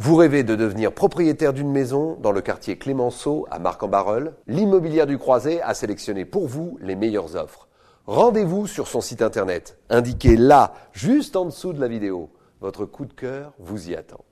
Vous rêvez de devenir propriétaire d'une maison dans le quartier Clémenceau à Marc-en-Barœul L'immobilière du Croisé a sélectionné pour vous les meilleures offres. Rendez-vous sur son site internet, indiqué là, juste en dessous de la vidéo. Votre coup de cœur vous y attend.